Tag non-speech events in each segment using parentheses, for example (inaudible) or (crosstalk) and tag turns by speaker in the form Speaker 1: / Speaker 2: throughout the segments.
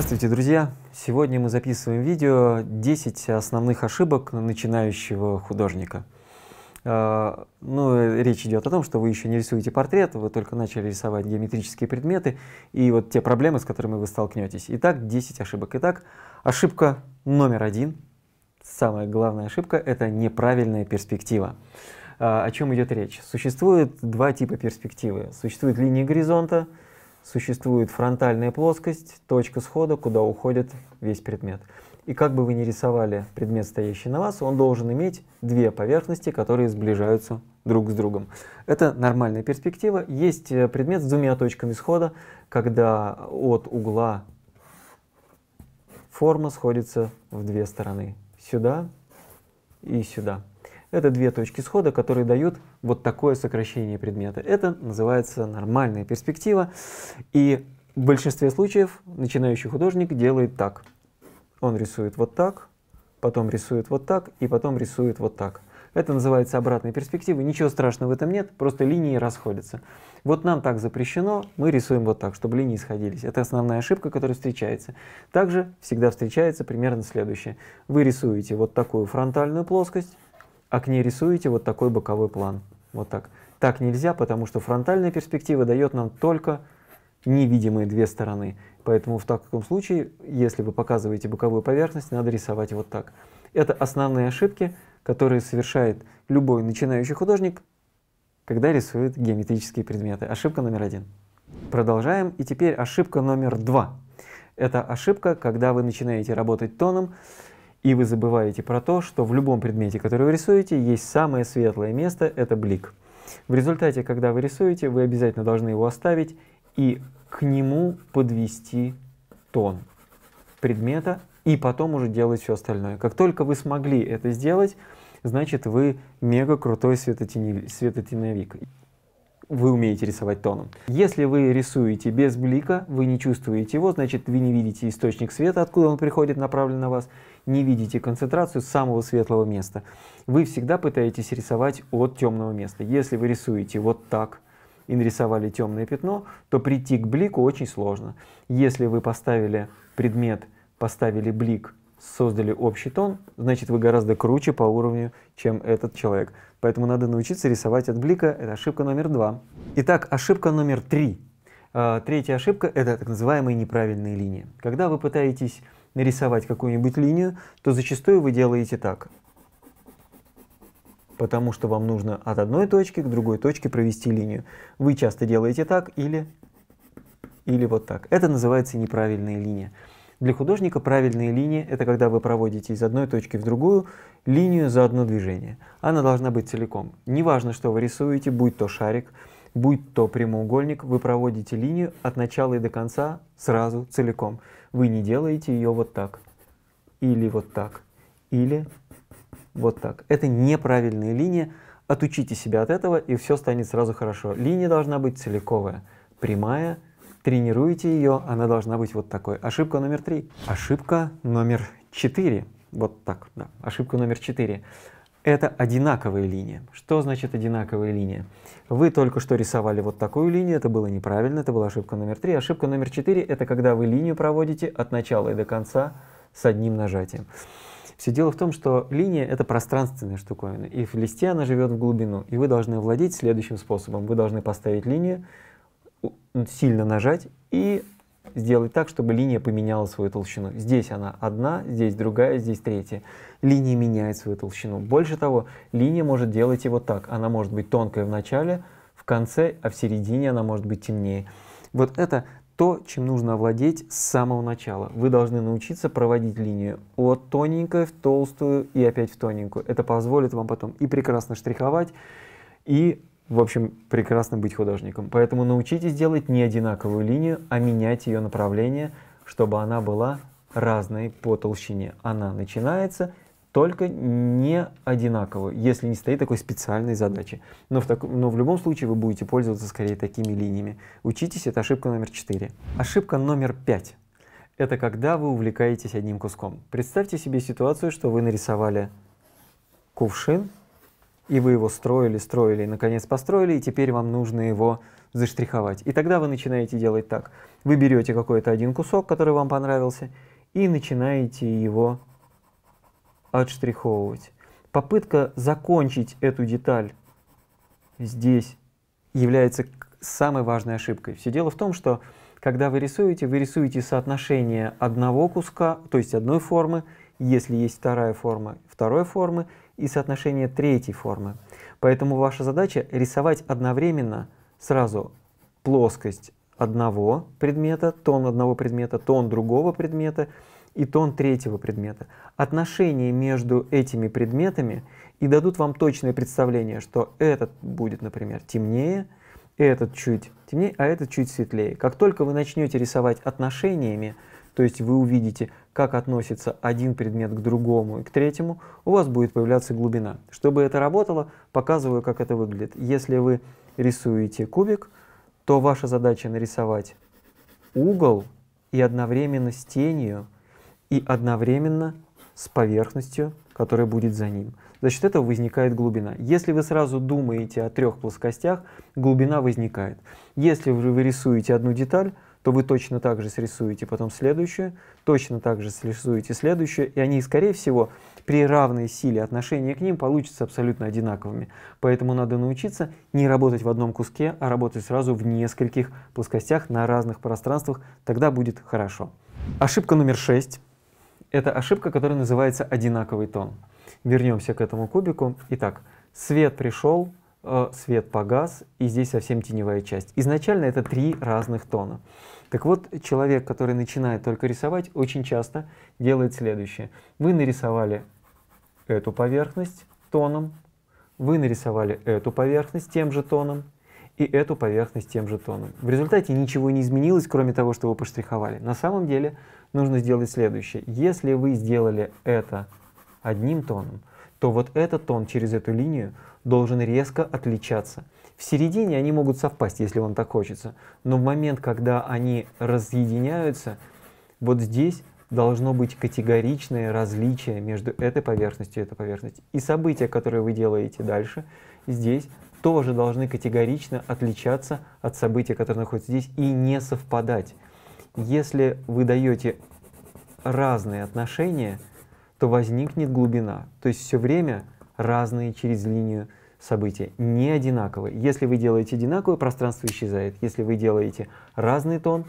Speaker 1: Здравствуйте, друзья! Сегодня мы записываем видео 10 основных ошибок начинающего художника. А, ну, речь идет о том, что вы еще не рисуете портрет, вы только начали рисовать геометрические предметы и вот те проблемы, с которыми вы столкнетесь. Итак, 10 ошибок. Итак, ошибка номер один, самая главная ошибка – это неправильная перспектива а, о чем идет речь. Существует два типа перспективы. Существует линия горизонта, существует фронтальная плоскость, точка схода, куда уходит весь предмет. И как бы вы ни рисовали предмет, стоящий на вас, он должен иметь две поверхности, которые сближаются друг с другом. Это нормальная перспектива. Есть э, предмет с двумя точками схода, когда от угла форма сходится в две стороны. Сюда и сюда. Это две точки схода, которые дают вот такое сокращение предмета. Это называется нормальная перспектива. И в большинстве случаев начинающий художник делает так. Он рисует вот так, потом рисует вот так, и потом рисует вот так. Это называется обратной перспективой. Ничего страшного в этом нет, просто линии расходятся. Вот нам так запрещено, мы рисуем вот так, чтобы линии сходились. Это основная ошибка, которая встречается. Также всегда встречается примерно следующее. Вы рисуете вот такую фронтальную плоскость, а к окне рисуете вот такой боковой план. Вот так. Так нельзя, потому что фронтальная перспектива дает нам только невидимые две стороны. Поэтому в таком случае, если вы показываете боковую поверхность, надо рисовать вот так. Это основные ошибки, которые совершает любой начинающий художник, когда рисует геометрические предметы. Ошибка номер один. Продолжаем. И теперь ошибка номер два. Это ошибка, когда вы начинаете работать тоном, и вы забываете про то, что в любом предмете, который вы рисуете, есть самое светлое место – это блик. В результате, когда вы рисуете, вы обязательно должны его оставить и к нему подвести тон предмета, и потом уже делать все остальное. Как только вы смогли это сделать, значит вы мега крутой светотени... Вы умеете рисовать тоном. Если вы рисуете без блика, вы не чувствуете его, значит вы не видите источник света, откуда он приходит, направлен на вас, не видите концентрацию самого светлого места. Вы всегда пытаетесь рисовать от темного места. Если вы рисуете вот так, и нарисовали темное пятно, то прийти к блику очень сложно. Если вы поставили предмет, поставили блик, создали общий тон, значит вы гораздо круче по уровню, чем этот человек. Поэтому надо научиться рисовать от блика. Это ошибка номер два. Итак, ошибка номер три. А, третья ошибка – это так называемые неправильные линии. Когда вы пытаетесь нарисовать какую-нибудь линию, то зачастую вы делаете так. Потому что вам нужно от одной точки к другой точке провести линию. Вы часто делаете так или, или вот так. Это называется неправильная линия. Для художника правильные линии – это когда вы проводите из одной точки в другую линию за одно движение. Она должна быть целиком. Неважно, что вы рисуете, будь то шарик – Будь то прямоугольник, вы проводите линию от начала и до конца сразу, целиком. Вы не делаете ее вот так, или вот так, или вот так. Это неправильная линия. Отучите себя от этого, и все станет сразу хорошо. Линия должна быть целиковая, прямая, Тренируйте ее, она должна быть вот такой. Ошибка номер три. Ошибка номер четыре. Вот так, да. Ошибка номер четыре это одинаковые линии. Что значит одинаковые линии? Вы только что рисовали вот такую линию, это было неправильно, это была ошибка номер три. Ошибка номер четыре – это когда вы линию проводите от начала и до конца с одним нажатием. Все дело в том, что линия – это пространственная штуковина, и в листе она живет в глубину, и вы должны владеть следующим способом. Вы должны поставить линию, сильно нажать и сделать так, чтобы линия поменяла свою толщину. Здесь она одна, здесь другая, здесь третья. Линия меняет свою толщину. Больше того, линия может делать его так. Она может быть тонкой в начале, в конце, а в середине она может быть темнее. Вот это то, чем нужно овладеть с самого начала. Вы должны научиться проводить линию от тоненькой в толстую и опять в тоненькую. Это позволит вам потом и прекрасно штриховать, и в общем, прекрасно быть художником. Поэтому научитесь делать не одинаковую линию, а менять ее направление, чтобы она была разной по толщине. Она начинается только не одинаково, если не стоит такой специальной задачи. Но в, так, но в любом случае вы будете пользоваться скорее такими линиями. Учитесь, это ошибка номер 4. Ошибка номер 5. Это когда вы увлекаетесь одним куском. Представьте себе ситуацию, что вы нарисовали кувшин, и вы его строили, строили, и наконец построили, и теперь вам нужно его заштриховать. И тогда вы начинаете делать так. Вы берете какой-то один кусок, который вам понравился, и начинаете его отштриховывать. Попытка закончить эту деталь здесь является самой важной ошибкой. Все дело в том, что когда вы рисуете, вы рисуете соотношение одного куска, то есть одной формы, если есть вторая форма, второй формы, и соотношение третьей формы. Поэтому ваша задача рисовать одновременно сразу плоскость одного предмета, тон одного предмета, тон другого предмета и тон третьего предмета. Отношения между этими предметами и дадут вам точное представление, что этот будет, например, темнее, этот чуть темнее, а этот чуть светлее. Как только вы начнете рисовать отношениями, то есть вы увидите, как относится один предмет к другому и к третьему, у вас будет появляться глубина. Чтобы это работало, показываю, как это выглядит. Если вы рисуете кубик, то ваша задача нарисовать угол и одновременно с тенью, и одновременно с поверхностью, которая будет за ним. За счет этого возникает глубина. Если вы сразу думаете о трех плоскостях, глубина возникает. Если вы рисуете одну деталь, то вы точно так же срисуете потом следующую, точно так же срисуете следующую, и они, скорее всего, при равной силе отношения к ним получатся абсолютно одинаковыми. Поэтому надо научиться не работать в одном куске, а работать сразу в нескольких плоскостях на разных пространствах, тогда будет хорошо. Ошибка номер шесть – это ошибка, которая называется одинаковый тон. Вернемся к этому кубику. Итак, свет пришел – Э, свет погас, и здесь совсем теневая часть. Изначально это три разных тона. Так вот, человек, который начинает только рисовать, очень часто делает следующее. Вы нарисовали эту поверхность тоном, вы нарисовали эту поверхность тем же тоном, и эту поверхность тем же тоном. В результате ничего не изменилось, кроме того, что вы поштриховали. На самом деле нужно сделать следующее. Если вы сделали это одним тоном, то вот этот тон через эту линию должен резко отличаться. В середине они могут совпасть, если вам так хочется, но в момент, когда они разъединяются, вот здесь должно быть категоричное различие между этой поверхностью и этой поверхностью. И события, которые вы делаете дальше, здесь тоже должны категорично отличаться от событий, которые находятся здесь, и не совпадать. Если вы даете разные отношения, то возникнет глубина. То есть все время разные через линию события, не одинаковые. Если вы делаете одинаковое, пространство исчезает. Если вы делаете разный тон,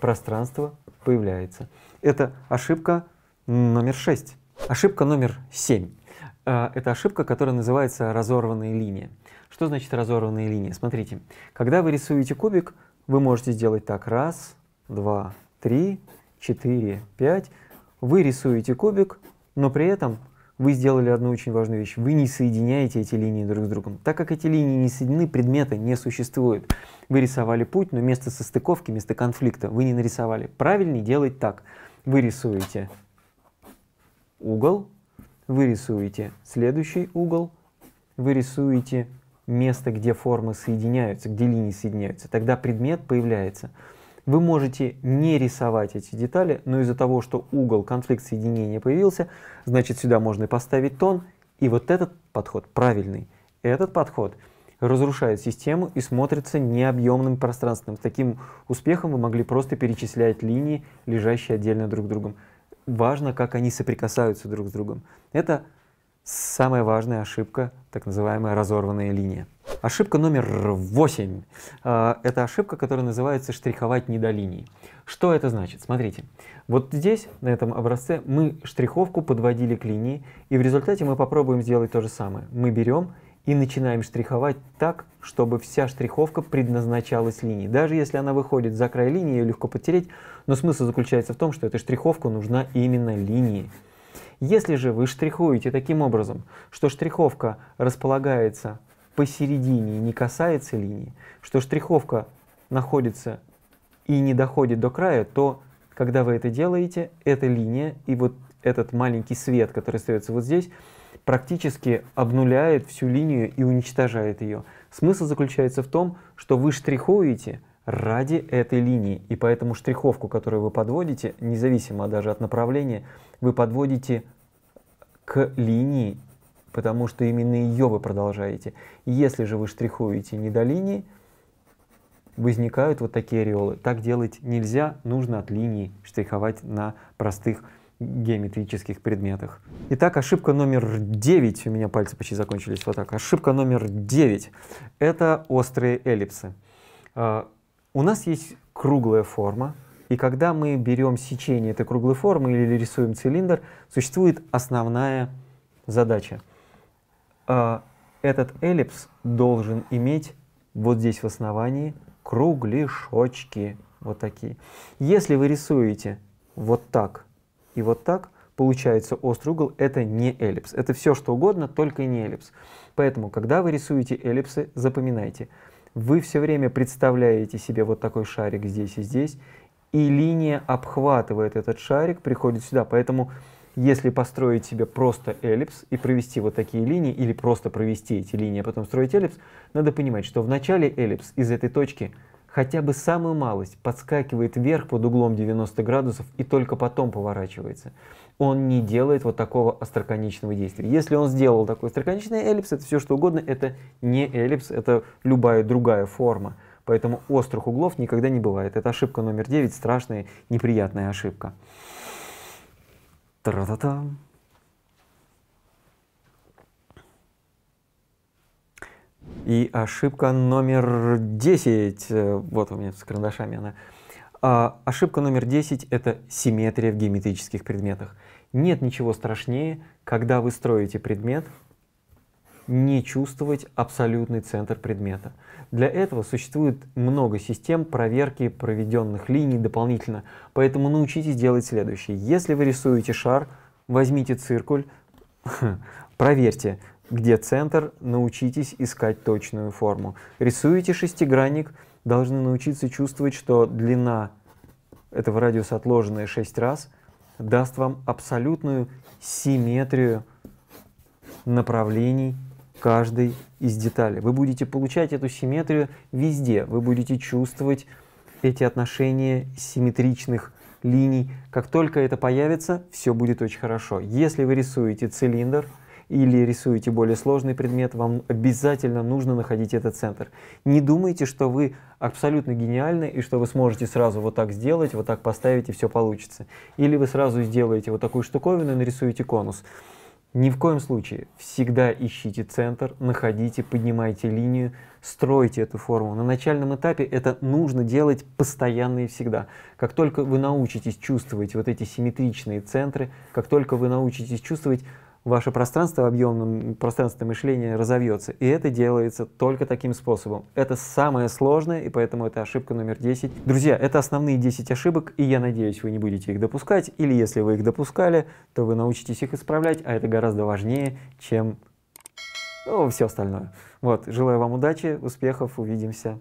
Speaker 1: пространство появляется. Это ошибка номер 6. Ошибка номер 7. А, это ошибка, которая называется разорванные линии. Что значит разорванные линии? Смотрите, когда вы рисуете кубик, вы можете сделать так. Раз, два, три, четыре, пять. Вы рисуете кубик, но при этом вы сделали одну очень важную вещь. Вы не соединяете эти линии друг с другом. Так как эти линии не соединены, предмета не существует. Вы рисовали путь, но место состыковки, место конфликта вы не нарисовали. Правильнее делать так. Вы рисуете угол, вы рисуете следующий угол, вы рисуете место, где формы соединяются, где линии соединяются. Тогда предмет появляется. Вы можете не рисовать эти детали, но из-за того, что угол конфликт соединения появился, значит сюда можно и поставить тон, и вот этот подход правильный. Этот подход разрушает систему и смотрится необъемным пространственным. С таким успехом вы могли просто перечислять линии, лежащие отдельно друг с другом. Важно, как они соприкасаются друг с другом. Это самая важная ошибка, так называемая разорванная линия. Ошибка номер 8. Э, это ошибка, которая называется штриховать не до линии. Что это значит? Смотрите, вот здесь, на этом образце, мы штриховку подводили к линии, и в результате мы попробуем сделать то же самое. Мы берем и начинаем штриховать так, чтобы вся штриховка предназначалась линии. Даже если она выходит за край линии, ее легко потереть но смысл заключается в том, что эта штриховка нужна именно линии. Если же вы штрихуете таким образом, что штриховка располагается посередине и не касается линии, что штриховка находится и не доходит до края, то когда вы это делаете, эта линия и вот этот маленький свет, который остается вот здесь, практически обнуляет всю линию и уничтожает ее. Смысл заключается в том, что вы штрихуете ради этой линии, и поэтому штриховку, которую вы подводите, независимо даже от направления, вы подводите к линии потому что именно ее вы продолжаете. Если же вы штрихуете не до линии, возникают вот такие ореолы. Так делать нельзя, нужно от линии штриховать на простых геометрических предметах. Итак, ошибка номер 9, у меня пальцы почти закончились вот так, ошибка номер 9 — это острые эллипсы. А, у нас есть круглая форма, и когда мы берем сечение этой круглой формы или рисуем цилиндр, существует основная задача — а этот эллипс должен иметь вот здесь в основании кругляшочки, вот такие. Если вы рисуете вот так и вот так, получается острый угол — это не эллипс. Это все что угодно, только не эллипс. Поэтому, когда вы рисуете эллипсы, запоминайте. Вы все время представляете себе вот такой шарик здесь и здесь, и линия обхватывает этот шарик, приходит сюда. Поэтому если построить себе просто эллипс и провести вот такие линии, или просто провести эти линии, а потом строить эллипс, надо понимать, что в начале эллипс из этой точки хотя бы самую малость подскакивает вверх под углом 90 градусов и только потом поворачивается. Он не делает вот такого остроконечного действия. Если он сделал такой остроконечный эллипс, это все что угодно, это не эллипс, это любая другая форма. Поэтому острых углов никогда не бывает. Это ошибка номер 9, страшная, неприятная ошибка тра та та И ошибка номер 10, э, вот у меня с карандашами она. А, ошибка номер 10 — это симметрия в геометрических предметах. Нет ничего страшнее, когда вы строите предмет — не чувствовать абсолютный центр предмета. Для этого существует много систем проверки проведенных линий дополнительно, поэтому научитесь делать следующее. Если вы рисуете шар, возьмите циркуль, (laughs) проверьте, где центр, научитесь искать точную форму. Рисуете шестигранник, должны научиться чувствовать, что длина этого радиуса, отложенная 6 раз, даст вам абсолютную симметрию направлений каждой из деталей. Вы будете получать эту симметрию везде. Вы будете чувствовать эти отношения симметричных линий. Как только это появится, все будет очень хорошо. Если вы рисуете цилиндр или рисуете более сложный предмет, вам обязательно нужно находить этот центр. Не думайте, что вы абсолютно гениальны и что вы сможете сразу вот так сделать, вот так поставить и все получится. Или вы сразу сделаете вот такую штуковину и нарисуете конус. Ни в коем случае. Всегда ищите центр, находите, поднимайте линию, стройте эту форму. На начальном этапе это нужно делать постоянно и всегда. Как только вы научитесь чувствовать вот эти симметричные центры, как только вы научитесь чувствовать ваше пространство в объемном пространстве мышления разовьется. И это делается только таким способом. Это самое сложное, и поэтому это ошибка номер 10. Друзья, это основные 10 ошибок, и я надеюсь, вы не будете их допускать, или если вы их допускали, то вы научитесь их исправлять, а это гораздо важнее, чем ну, все остальное. Вот, желаю вам удачи, успехов, увидимся.